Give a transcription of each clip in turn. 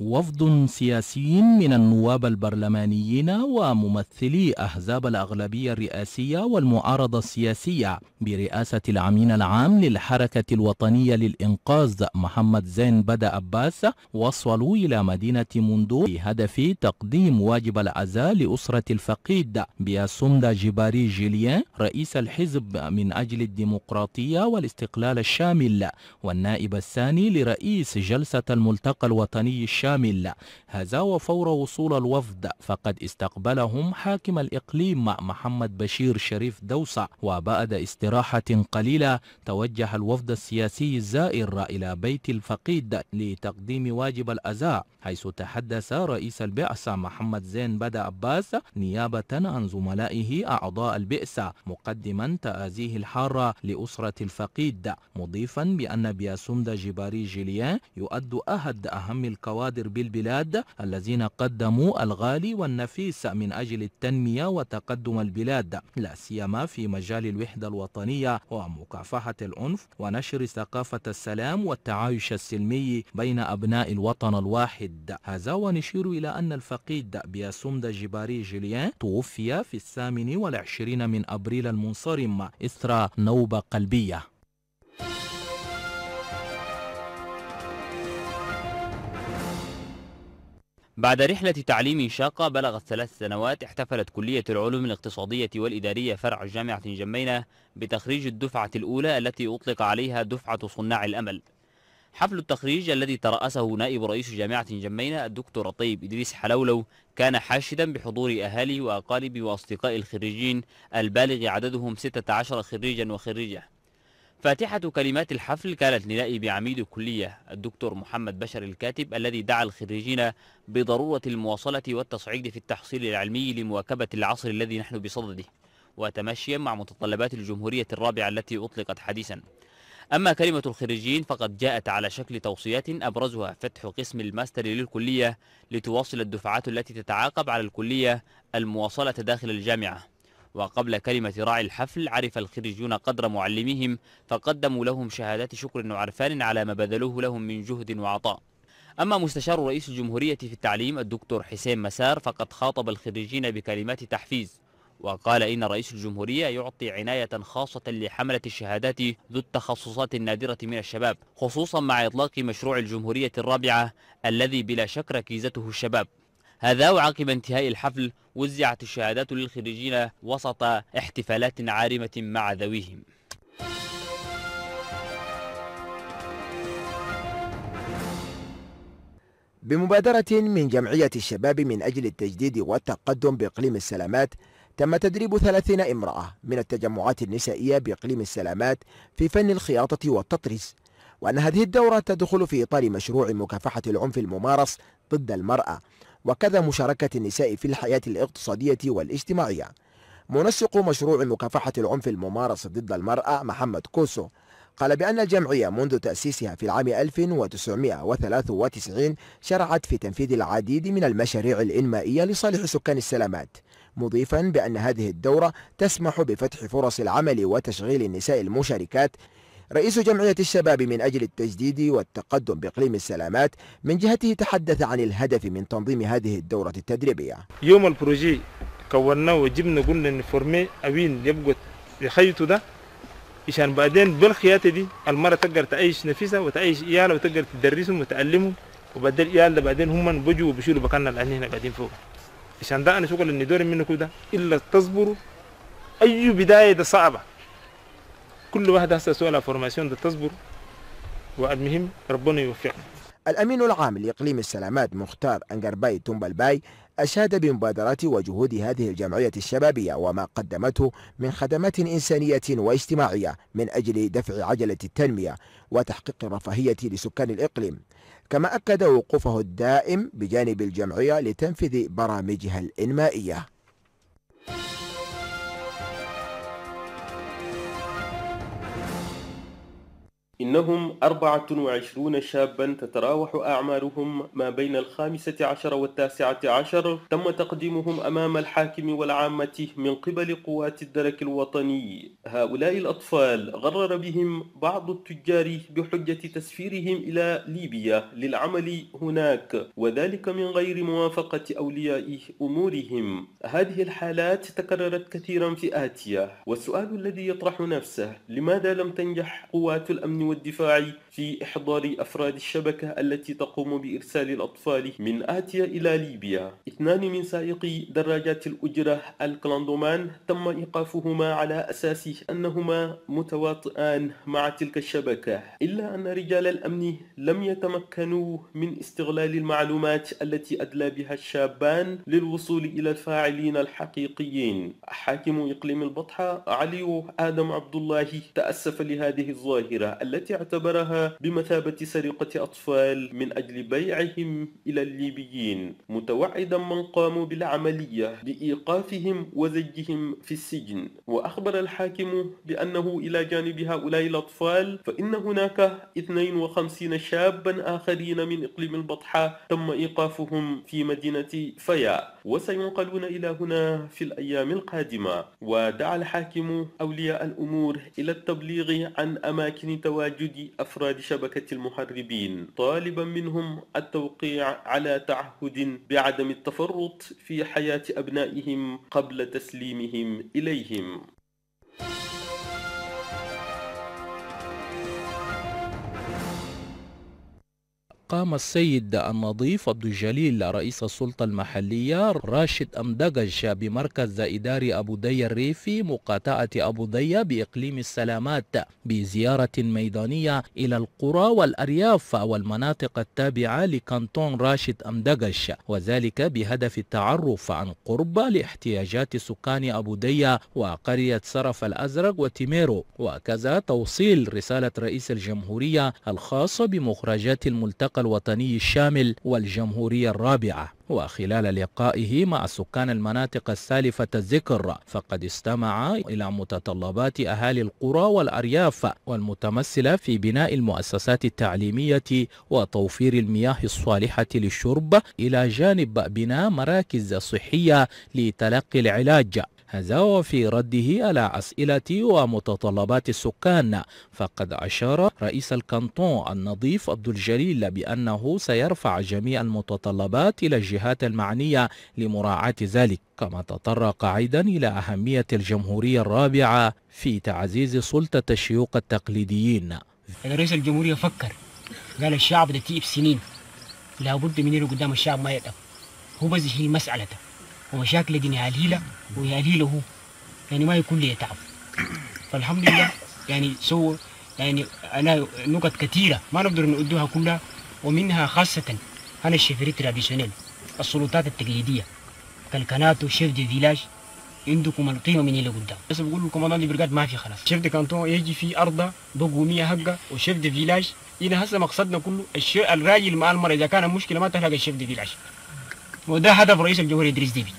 وفد سياسي من النواب البرلمانيين وممثلي أحزاب الأغلبية الرئاسية والمعارضة السياسية برئاسة العمين العام للحركة الوطنية للإنقاذ محمد زين بدا أباس وصلوا إلى مدينة موندو بهدف تقديم واجب العزاء لأسرة الفقيد بياسوندا جباري جيليان رئيس الحزب من أجل الديمقراطية والاستقلال الشامل والنائب الثاني لرئيس جلسة الملتقى الوطني الشامل شامل هذا وفور وصول الوفد فقد استقبلهم حاكم الإقليم محمد بشير شريف دوسة وبعد استراحة قليلة توجه الوفد السياسي الزائر إلى بيت الفقيد لتقديم واجب الأزاء حيث تحدث رئيس البعثة محمد زين بدا عباس نيابة عن زملائه أعضاء البعثة مقدما تآزيه الحارة لأسرة الفقيد مضيفا بأن بياسوندا جباري جيليان يؤد أحد أهم الكوادر يغادر بالبلاد الذين قدموا الغالي والنفيس من أجل التنمية وتقدم البلاد لا سيما في مجال الوحدة الوطنية ومكافحة العنف ونشر ثقافة السلام والتعايش السلمي بين أبناء الوطن الواحد هذا ونشير إلى أن الفقيد بياسومدا جباري جيليان توفي في الثامن والعشرين من أبريل المنصرم إثر نوبة قلبية بعد رحلة تعليم شاقة بلغت ثلاث سنوات احتفلت كلية العلوم الاقتصادية والإدارية فرع جامعة جمينة بتخريج الدفعة الأولى التي أطلق عليها دفعة صناع الأمل حفل التخريج الذي ترأسه نائب رئيس جامعة جمينة الدكتور طيب إدريس حلولو كان حاشدا بحضور أهالي وأقارب وأصدقاء الخريجين البالغ عددهم 16 خريجا وخريجة فاتحة كلمات الحفل كانت لنائب عميد الكلية الدكتور محمد بشر الكاتب الذي دعا الخريجين بضرورة المواصلة والتصعيد في التحصيل العلمي لمواكبة العصر الذي نحن بصدده وتمشيا مع متطلبات الجمهورية الرابعة التي أطلقت حديثا أما كلمة الخريجين فقد جاءت على شكل توصيات أبرزها فتح قسم الماستر للكلية لتواصل الدفعات التي تتعاقب على الكلية المواصلة داخل الجامعة وقبل كلمة راعي الحفل عرف الخريجون قدر معلمهم فقدموا لهم شهادات شكر وعرفان على ما بذلوه لهم من جهد وعطاء أما مستشار رئيس الجمهورية في التعليم الدكتور حسين مسار فقد خاطب الخريجين بكلمات تحفيز وقال إن رئيس الجمهورية يعطي عناية خاصة لحملة الشهادات ذو التخصصات النادرة من الشباب خصوصا مع إطلاق مشروع الجمهورية الرابعة الذي بلا شك ركيزته الشباب هذا وعقب انتهاء الحفل وزعت الشهادات للخريجين وسط احتفالات عارمة مع ذويهم بمبادرة من جمعية الشباب من أجل التجديد والتقدم بإقليم السلامات تم تدريب 30 امرأة من التجمعات النسائية بإقليم السلامات في فن الخياطة والتطريز وأن هذه الدورة تدخل في إطار مشروع مكافحة العنف الممارس ضد المرأة وكذا مشاركة النساء في الحياة الاقتصادية والاجتماعية منسق مشروع مكافحة العنف الممارس ضد المرأة محمد كوسو قال بأن الجمعية منذ تأسيسها في العام 1993 شرعت في تنفيذ العديد من المشاريع الإنمائية لصالح سكان السلامات مضيفا بأن هذه الدورة تسمح بفتح فرص العمل وتشغيل النساء المشاركات رئيس جمعية الشباب من أجل التجديد والتقدم بإقليم السلامات من جهته تحدث عن الهدف من تنظيم هذه الدورة التدريبية يوم البروجي كوناه وجبنا قلنا ان فورمي اوين يبقى يخيطوا ده عشان بعدين بالخياطة دي المرة تقدر تعيش نفسها وتعيش إيالها وتقدر تدرسهم وتعلمهم وبعدين الإيال بعدين هم بجوا وبيشيلوا بقنا اللي هنا قاعدين فوق عشان ده أنا شغل إني دوري منكم ده إلا تصبروا أي بداية ده صعبة كل واحد هسه سؤال فورماسيون ده تصبر والمهم ربنا يوفقنا الأمين العام لإقليم السلامات مختار أنقرباي تومبالباي أشاد بمبادرات وجهود هذه الجمعية الشبابية وما قدمته من خدمات إنسانية واجتماعية من أجل دفع عجلة التنمية وتحقيق الرفاهية لسكان الإقليم كما أكد وقوفه الدائم بجانب الجمعية لتنفيذ برامجها الإنمائية إنهم أربعة وعشرون شابا تتراوح أعمارهم ما بين الخامسة عشر والتاسعة عشر تم تقديمهم أمام الحاكم والعامة من قبل قوات الدرك الوطني هؤلاء الأطفال غرر بهم بعض التجار بحجة تسفيرهم إلى ليبيا للعمل هناك وذلك من غير موافقة أولياء أمورهم هذه الحالات تكررت كثيرا في آتيا والسؤال الذي يطرح نفسه لماذا لم تنجح قوات الأمن والدفاع في إحضار أفراد الشبكة التي تقوم بإرسال الأطفال من آتيا إلى ليبيا اثنان من سائقي دراجات الأجرة الكلاندومان تم إيقافهما على أساس أنهما متواطئان مع تلك الشبكة إلا أن رجال الأمن لم يتمكنوا من استغلال المعلومات التي أدلى بها الشابان للوصول إلى الفاعلين الحقيقيين حاكم إقليم البطحة علي آدم عبد الله تأسف لهذه الظاهرة التي التي اعتبرها بمثابة سرقة أطفال من أجل بيعهم إلى الليبيين متوعدا من قاموا بالعملية بإيقافهم وزجهم في السجن وأخبر الحاكم بأنه إلى جانب هؤلاء الأطفال فإن هناك 52 شابا آخرين من إقليم البطحة تم إيقافهم في مدينة فيا وسينقلون إلى هنا في الأيام القادمة ودعا الحاكم أولياء الأمور إلى التبليغ عن أماكن تواجد أفراد شبكة المحاربين طالبا منهم التوقيع على تعهد بعدم التفرط في حياة أبنائهم قبل تسليمهم إليهم قام السيد النظيف عبد الجليل رئيس السلطة المحلية راشد أمدقج بمركز إداري أبو دي الريفي مقاطعة أبو دي بإقليم السلامات بزيارة ميدانية إلى القرى والأرياف والمناطق التابعة لكانتون راشد أمدقج وذلك بهدف التعرف عن قرب لاحتياجات سكان أبو دي وقرية سرف الأزرق وتيميرو وكذا توصيل رسالة رئيس الجمهورية الخاصة بمخرجات الملتقى الوطني الشامل والجمهورية الرابعة وخلال لقائه مع سكان المناطق السالفة الذكر فقد استمع إلى متطلبات أهالي القرى والأرياف والمتمثلة في بناء المؤسسات التعليمية وتوفير المياه الصالحة للشرب إلى جانب بناء مراكز صحية لتلقي العلاج هذا وفي رده على أسئلة ومتطلبات السكان فقد أشار رئيس الكانتون النظيف عبد الجليل بأنه سيرفع جميع المتطلبات إلى الجهات المعنية لمراعاة ذلك كما تطرق أيضا إلى أهمية الجمهورية الرابعة في تعزيز سلطة الشيوخ التقليديين رئيس الجمهورية فكر قال الشعب ده تيب سنين لابد من قدام الشعب ما يقف هو بس هي مسألته ومشاكل دي هليلة وهليلة هو يعني ما يكون لي تعب فالحمد لله يعني سو يعني أنا نقط كثيرة ما نقدر نؤدوها كلها ومنها خاصة أنا الشفري تراديشنال السلطات التقليدية كالكناتو شيف دي فيلاج عندكم القيمه من اللي قدام بس بقول لكم أنا ما في خلاص شيف دي كانتون يجي في ارضه بقوميه حقه وشيف دي فيلاج إذا هسه مقصدنا كله الشيء الراجل مع المرأة اذا كان المشكله ما تلاقي الشيف دي فيلاج وده هدف رئيس الجمهورية إدريس ديبي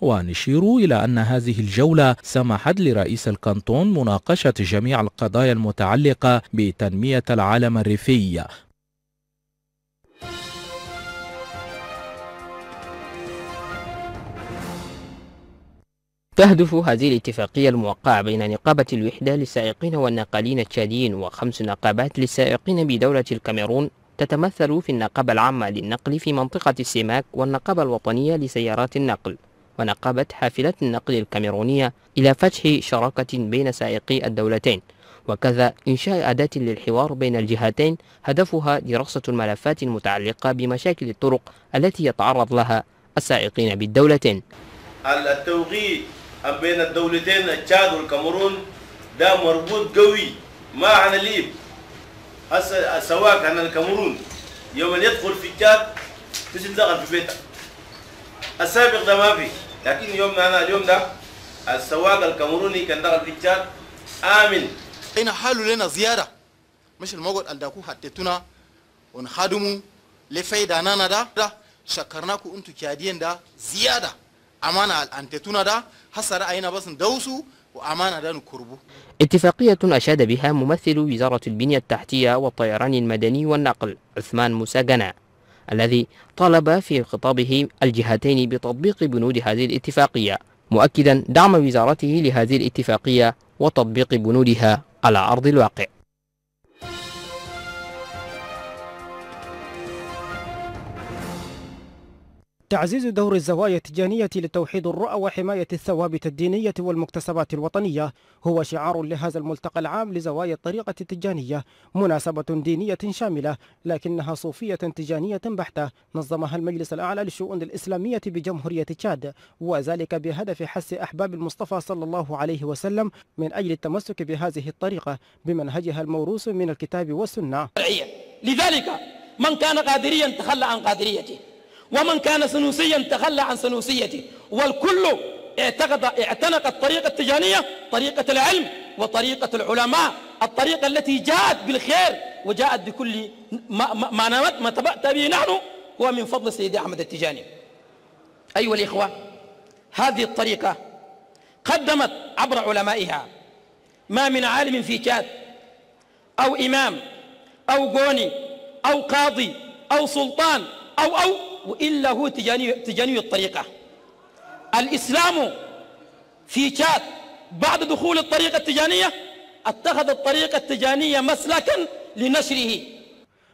ونشير إلى أن هذه الجولة سمحت لرئيس الكانتون مناقشة جميع القضايا المتعلقة بتنمية العالم الريفي تهدف هذه الاتفاقية الموقعة بين نقابة الوحدة للسائقين والناقلين التشاديين وخمس نقابات للسائقين بدولة الكاميرون تتمثل في النقابة العامة للنقل في منطقة السماك والنقابة الوطنية لسيارات النقل ونقابة حافلة النقل الكاميرونية إلى فتح شراكة بين سائقي الدولتين وكذا إنشاء أداة للحوار بين الجهتين هدفها دراسة الملفات المتعلقة بمشاكل الطرق التي يتعرض لها السائقين بالدولتين التوقيت بين الدولتين التشاد والكاميرون ده مربوط قوي مع عن هسه سواك عن الكاميرون يوم يدخل في الكاب تشتغل في بيتك السابق ده ما في لكن يوم انا اليوم ده السواق الكاميروني كان دخل في الكاب امن اين حالوا لنا زياره مش الموقف اللي داكو حطيتونا ونخدمو لفايده نانا ده شكرناكم انتم كاديين ده زياده امانه الانتتونا ده هسه راينا بس ندوسو وامانه ده نكربو اتفاقية أشاد بها ممثل وزارة البنية التحتية والطيران المدني والنقل عثمان جنا الذي طالب في خطابه الجهتين بتطبيق بنود هذه الاتفاقية مؤكدا دعم وزارته لهذه الاتفاقية وتطبيق بنودها على أرض الواقع تعزيز دور الزوايا التجانية لتوحيد الرؤى وحماية الثوابت الدينية والمكتسبات الوطنية هو شعار لهذا الملتقى العام لزوايا الطريقة التجانية مناسبة دينية شاملة لكنها صوفية تجانية بحتة نظمها المجلس الأعلى للشؤون الإسلامية بجمهورية تشاد وذلك بهدف حس أحباب المصطفى صلى الله عليه وسلم من أجل التمسك بهذه الطريقة بمنهجها الموروث من الكتاب والسنة لذلك من كان قادريا تخلى عن قادريته ومن كان سنوسيا تخلى عن سنوسيته والكل اعتقد اعتنق الطريقة التجانية طريقة العلم وطريقة العلماء الطريقة التي جاءت بالخير وجاءت بكل ما, ما, ما, ما تبأت به نحن هو من فضل سيدي أحمد التجاني أيها الإخوة هذه الطريقة قدمت عبر علمائها ما من عالم في تشاد أو إمام أو قوني أو قاضي أو سلطان أو أو وإلا هو تجاني, تجاني الطريقة الإسلام في تشاد بعد دخول الطريقة التجانية اتخذ الطريقة التجانية مسلكا لنشره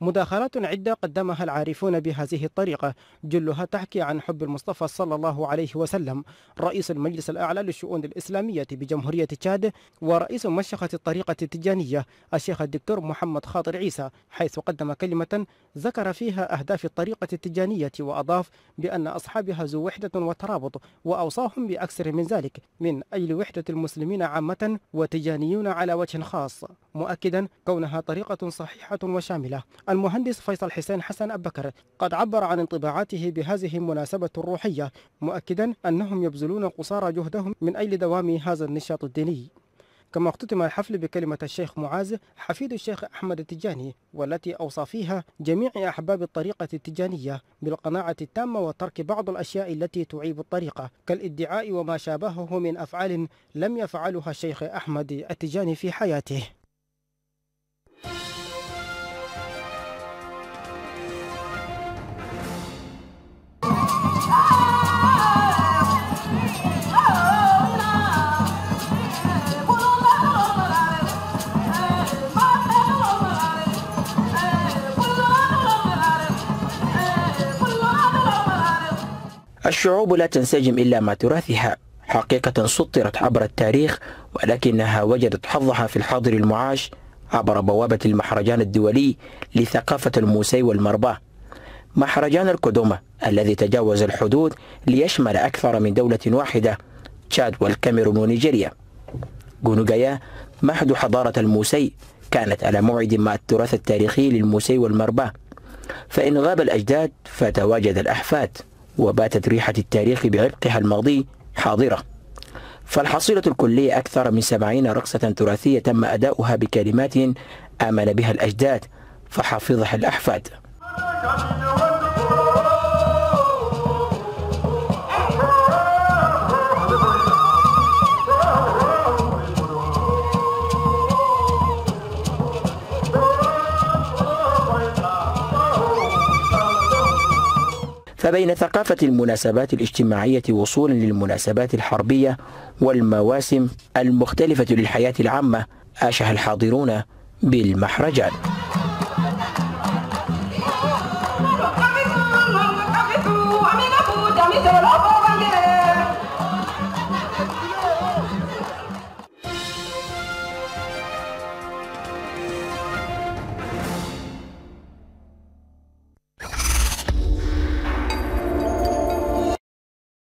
مداخلات عدة قدمها العارفون بهذه الطريقة جلها تحكي عن حب المصطفى صلى الله عليه وسلم رئيس المجلس الأعلى للشؤون الإسلامية بجمهورية تشاد ورئيس مشيخة الطريقة التجانية الشيخ الدكتور محمد خاطر عيسى حيث قدم كلمة ذكر فيها أهداف الطريقة التجانية وأضاف بأن أصحابها ذو وحدة وترابط وأوصاهم بأكثر من ذلك من أجل وحدة المسلمين عامة وتجانيون على وجه خاص مؤكدا كونها طريقة صحيحة وشاملة المهندس فيصل حسين حسن أبكر قد عبر عن انطباعاته بهذه المناسبة الروحية مؤكدا أنهم يبذلون قصارى جهدهم من أجل دوام هذا النشاط الديني كما اختتم الحفل بكلمة الشيخ معاذ حفيد الشيخ أحمد التجاني والتي أوصى فيها جميع أحباب الطريقة التجانية بالقناعة التامة وترك بعض الأشياء التي تعيب الطريقة كالادعاء وما شابهه من أفعال لم يفعلها الشيخ أحمد التجاني في حياته الشعوب لا تنسجم إلا مع تراثها حقيقة سطرت عبر التاريخ ولكنها وجدت حظها في الحاضر المعاش عبر بوابة المهرجان الدولي لثقافة الموسي والمرباه مهرجان الكدومة الذي تجاوز الحدود ليشمل أكثر من دولة واحدة تشاد والكاميرون ونيجيريا جونوغايا مهد حضارة الموسي كانت على موعد مع التراث التاريخي للموسي والمرباه فإن غاب الأجداد فتواجد الأحفاد وباتت ريحة التاريخ بعرقها الماضي حاضرة فالحصيلة الكلية أكثر من سبعين رقصة تراثية تم أداؤها بكلمات آمن بها الأجداد فحفظها الأحفاد فبين ثقافة المناسبات الاجتماعية وصولا للمناسبات الحربية والمواسم المختلفة للحياة العامة آشه الحاضرون بالمحرجان